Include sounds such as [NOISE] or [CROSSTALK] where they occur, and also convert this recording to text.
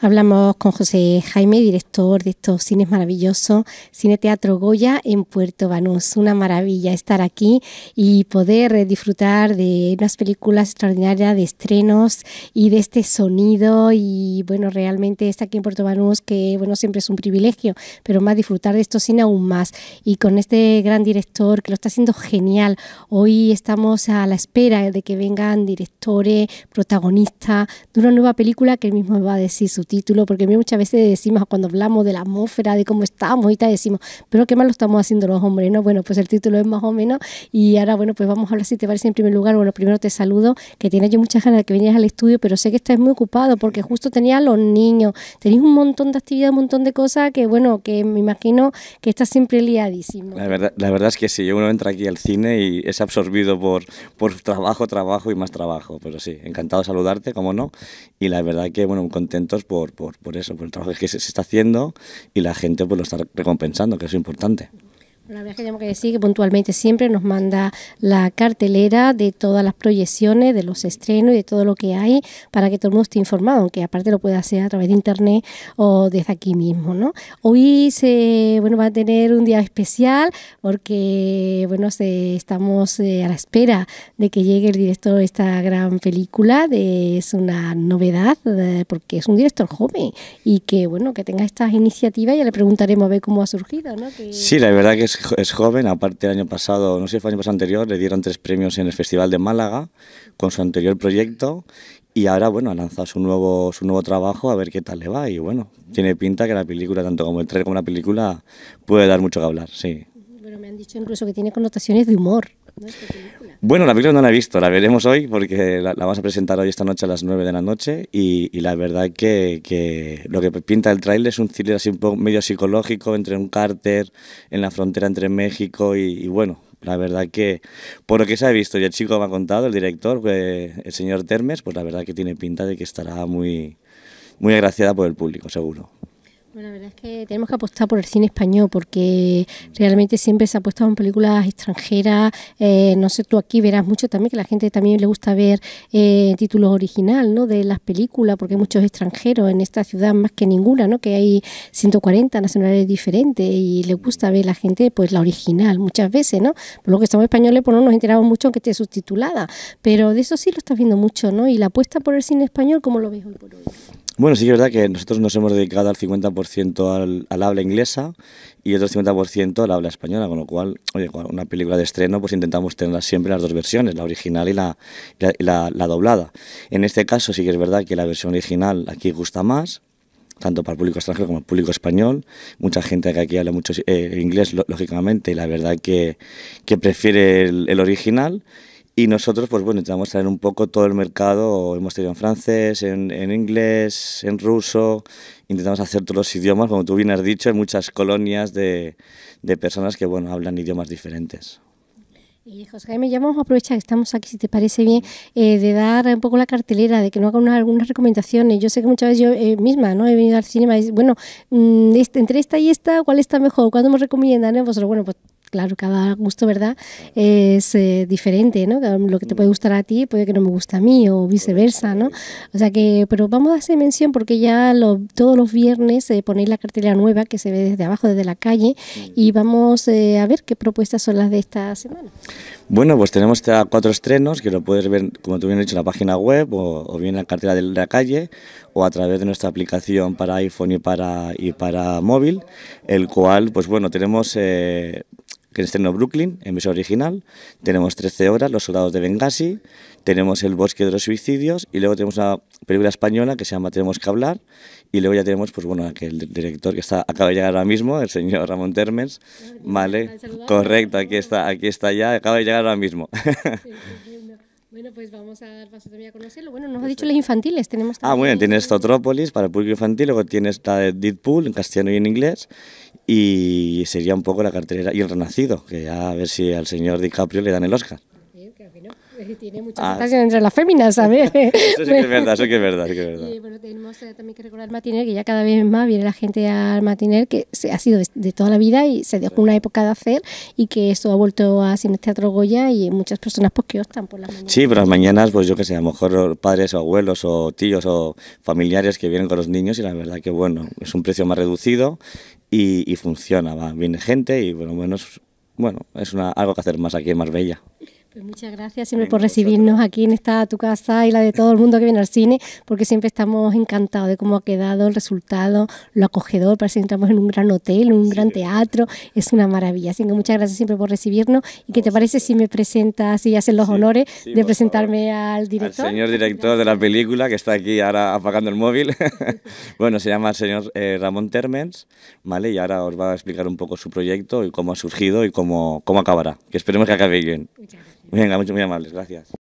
Hablamos con José Jaime, director de estos cines maravillosos, Cine Teatro Goya en Puerto Banús. Una maravilla estar aquí y poder disfrutar de unas películas extraordinarias, de estrenos y de este sonido. Y bueno, realmente estar aquí en Puerto Banús, que bueno, siempre es un privilegio, pero más disfrutar de estos cines aún más. Y con este gran director que lo está haciendo genial. Hoy estamos a la espera de que vengan directores, protagonistas de una nueva película que él mismo va a decir su título, porque muchas veces decimos cuando hablamos de la atmósfera, de cómo estamos y tal, decimos, pero qué mal lo estamos haciendo los hombres, ¿no? Bueno, pues el título es más o menos y ahora, bueno, pues vamos a hablar si te parece en primer lugar. Bueno, primero te saludo, que tiene yo muchas ganas de que vinieras al estudio, pero sé que estás muy ocupado porque justo tenía los niños, tenéis un montón de actividad, un montón de cosas que, bueno, que me imagino que estás siempre liadísimo. La verdad, la verdad es que sí, uno entra aquí al cine y es absorbido por, por trabajo, trabajo y más trabajo, pero sí, encantado de saludarte, como no, y la verdad que, bueno, contentos por por, por, eso, por el trabajo que se, está haciendo y la gente pues lo está recompensando, que es importante una vez que tenemos que decir que puntualmente siempre nos manda la cartelera de todas las proyecciones, de los estrenos y de todo lo que hay para que todo el mundo esté informado, aunque aparte lo pueda hacer a través de internet o desde aquí mismo, ¿no? Hoy se, bueno, va a tener un día especial porque, bueno, estamos eh, a la espera de que llegue el director de esta gran película, es una novedad eh, porque es un director joven y que, bueno, que tenga estas iniciativas ya le preguntaremos a ver cómo ha surgido, ¿no? Sí, la verdad que es es, joven, aparte el año pasado, no sé si fue el año pasado anterior, le dieron tres premios en el Festival de Málaga con su anterior proyecto y ahora, bueno, ha lanzado su nuevo, su nuevo trabajo a ver qué tal le va y bueno, tiene pinta que la película, tanto como el trailer como la película, puede dar mucho que hablar, sí. Bueno, me han dicho incluso que tiene connotaciones de humor. Bueno, la película no la he visto, la veremos hoy porque la, vamos a presentar hoy esta noche a las 9 de la noche y, la verdad que, lo que pinta el trailer es un thriller medio psicológico entre un cárter en la frontera entre México y, bueno, la verdad que, por lo que se ha visto y el chico me ha contado, el director, eh, el señor Termes, pues la verdad que tiene pinta de que estará muy, muy agraciada por el público, seguro. Bueno, la verdad es que tenemos que apostar por el cine español porque realmente siempre se ha apostado en películas extranjeras. Eh, no sé, tú aquí verás mucho también que la gente también le gusta ver eh, títulos original, ¿no? De las películas porque hay muchos extranjeros en esta ciudad más que ninguna, ¿no? Que hay 140 nacionalidades diferentes y le gusta ver la gente pues la original muchas veces, ¿no? Por lo que estamos españoles pues no nos enteramos mucho aunque esté subtitulada, pero de eso sí lo estás viendo mucho, ¿no? Y la apuesta por el cine español, ¿cómo lo ves hoy por hoy? Bueno, sí que es verdad que nosotros nos hemos dedicado al 50% al, habla inglesa y otro 50% al habla española, con lo cual, oye, una película de estreno, pues intentamos tener siempre las dos versiones, la original y la, doblada. En este caso sí que es verdad que la versión original aquí gusta más, tanto para el público extranjero como el público español. Mucha gente que aquí habla mucho eh, inglés, lógicamente, y la verdad que, que prefiere el original. Y nosotros, pues bueno, intentamos traer un poco todo el mercado, hemos tenido en francés, en, inglés, en ruso, intentamos hacer todos los idiomas, como tú bien has dicho, hay muchas colonias de, personas que, bueno, hablan idiomas diferentes. Y José Jaime, ya vamos a aprovechar que estamos aquí, si te parece bien, eh, de dar un poco la cartelera, de que no hagan algunas recomendaciones. Yo sé que muchas veces yo eh, misma no he venido al cine y bueno, mm, este, entre esta y esta, ¿cuál está mejor? ¿Cuándo me recomiendan? Eh?". bueno, pues claro, cada gusto, ¿verdad? Es eh, diferente, ¿no? Lo que te puede mm. gustar a ti puede que no me guste a mí o viceversa, ¿no? O sea que, pero vamos a hacer mención porque ya todos los viernes eh, ponéis la cartelera nueva que se ve desde abajo, desde la calle, y mm. vamos eh, a ver qué propuestas son las de esta semana. Bueno, pues tenemos cuatro estrenos que lo puedes ver, como tú bien has dicho, en la página web o, bien en la cartera de la calle o a través de nuestra aplicación para iPhone y para, y para móvil, el cual, pues bueno, tenemos que estrenó Brooklyn en versión original. Tenemos 13 horas, Los soldados de Benghazi, tenemos El bosque de los suicidios y luego tenemos una película española que se llama Tenemos que hablar y luego ya tenemos pues bueno aquel director que está acaba de llegar ahora mismo, el señor Ramón Termes, Vale, correcto, aquí está, aquí está ya, acaba de llegar ahora mismo. Bueno, pues vamos a dar paso también a conocerlo. Bueno, nos ha dicho los infantiles, tenemos Ah, bueno, tienes Zotrópolis para el público infantil, luego tienes la de Deadpool en castellano y en inglés, y sería un poco la cartelera y el Renacido, que ya a ver si al señor DiCaprio le dan el Oscar. Sí, eh, Tiene muchas ah. entre las féminas, ¿sabes? [LAUGHS] eso sí que es verdad, eso sí que es verdad. es verdad. Y bueno, tenemos eh, también que recordar al matiner, que ya cada vez más viene la gente al matiner, que se, ha sido de, toda la vida y se dejó una época de hacer y que esto ha vuelto a ser Teatro Goya y muchas personas pues que optan por las mañanas. Sí, pero las mañanas, pues yo que sé, a lo mejor padres o abuelos o tíos o familiares que vienen con los niños y la verdad que bueno, es un precio más reducido y, y funciona, va, viene gente y bueno, bueno, bueno, es una, algo que hacer más aquí más bella. Pues muchas gracias siempre por recibirnos aquí en esta tu casa y la de todo el mundo que viene al cine, porque siempre estamos encantados de cómo ha quedado el resultado, lo acogedor, parece que entramos en un gran hotel, un gran teatro, es una maravilla. Así que muchas gracias siempre por recibirnos. ¿Y qué te parece si me presentas y haces los honores de presentarme al director? Al señor director de la película, que está aquí ahora apagando el móvil. [LAUGHS] bueno, se llama el señor eh, Ramón Termens, ¿vale? Y ahora os va a explicar un poco su proyecto y cómo ha surgido y cómo, cómo acabará, que esperemos que acabe bien. Muchas gracias. Venga, mucho, muy amables, gracias.